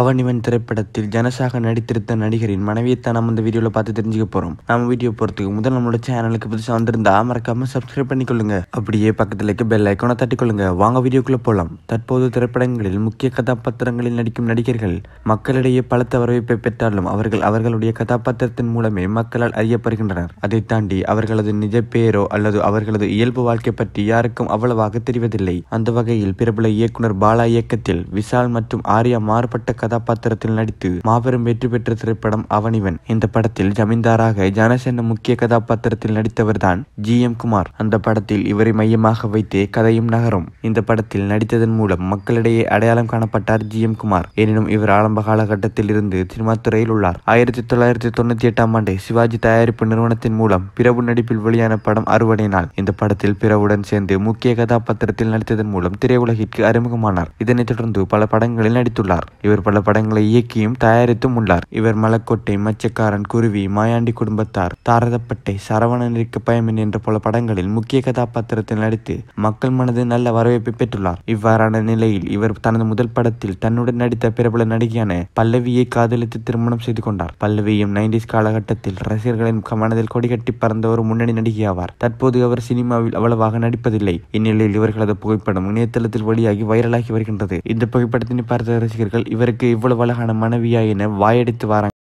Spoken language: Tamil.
அவன் இவன் திரைப்படத்தில் ஜனசாக நடித்திருந்த நடிகரின் மனைவியை தான் நம்ம இந்த வீடியோவில் பார்த்து தெரிஞ்சுக்க போகிறோம் நம்ம வீடியோ போகிறதுக்கு முதல் நம்மளோட சேனலுக்கு புதுசாக வந்திருந்தா மறக்காம சப்ஸ்கிரைப் பண்ணிக்கொள்ளுங்க அப்படியே பக்கத்தில் இருக்க பெல் ஐக்கோனை தட்டிக்கொள்ளுங்க வாங்க வீடியோக்குள்ளே போகலாம் தற்போது திரைப்படங்களில் முக்கிய கதாபாத்திரங்களில் நடிக்கும் நடிகர்கள் மக்களிடையே பலத்த வரவேற்பை பெற்றாலும் அவர்கள் அவர்களுடைய கதாபாத்திரத்தின் மூலமே மக்களால் அறியப்படுகின்றனர் அதை தாண்டி அவர்களது நிஜ பெயரோ அல்லது அவர்களது இயல்பு வாழ்க்கை பற்றி யாருக்கும் அவ்வளவாக தெரிவதில்லை அந்த வகையில் பிரபல இயக்குனர் பாலா இயக்கத்தில் விஷால் மற்றும் ஆர்யா மாறுபட்ட கதாபாத்திரத்தில் நடித்து மாபெரும் வெற்றி பெற்ற திரைப்படம் அவனிவன் இந்த படத்தில் ஜமீன்தாராக ஜானஸ் முக்கிய கதாபாத்திரத்தில் நடித்தவர்தான் ஜி எம் குமார் அந்த படத்தில் இவரை மையமாக வைத்தே கதையும் நகரும் இந்த படத்தில் நடித்ததன் மூலம் மக்களிடையே அடையாளம் காணப்பட்டார் ஜி எம் குமார் எனினும் இவர் ஆரம்ப காலகட்டத்தில் இருந்து சினிமா துறையில் உள்ளார் ஆயிரத்தி தொள்ளாயிரத்தி தொண்ணூத்தி எட்டாம் ஆண்டு சிவாஜி தயாரிப்பு நிறுவனத்தின் மூலம் பிரபு நடிப்பில் வெளியான படம் அறுவடை நாள் இந்த படத்தில் பிரபுடன் சேர்ந்து முக்கிய கதாபாத்திரத்தில் நடித்ததன் மூலம் திரையுலகிற்கு அறிமுகமானார் இதனைத் தொடர்ந்து பல படங்களில் நடித்துள்ளார் இவர் பல பல படங்களை இயக்கியும் தயாரித்தும் உள்ளார் இவர் மலக்கோட்டை மச்சக்காரன் குருவி மாயாண்டி குடும்பத்தார் தாரதப்பட்டை சரவணனுக்கு பயமின் என்ற பல படங்களில் முக்கிய கதாபாத்திரத்தில் நடித்து மக்கள் மனது நல்ல வரவேற்பை பெற்றுள்ளார் இவ்வாறான நிலையில் இவர் தனது முதல் படத்தில் தன்னுடன் நடித்த பிரபல நடிகையான பல்லவியை காதலித்து திருமணம் செய்து கொண்டார் பல்லவியும் நைன்டிஸ் காலகட்டத்தில் ரசிகர்களின் மனதில் கொடிகட்டி பறந்த ஒரு முன்னணி நடிகையாவார் தற்போது அவர் சினிமாவில் அவ்வளவாக நடிப்பதில்லை இந்நிலையில் இவர்களது புகைப்படம் இணையதளத்தில் வழியாகி வைரலாகி வருகின்றது இந்த புகைப்படத்தினை பார்த்த ரசிகர்கள் இவருக்கு இவ்வளவு அழகான மனைவியா என வாயடித்து வராங்க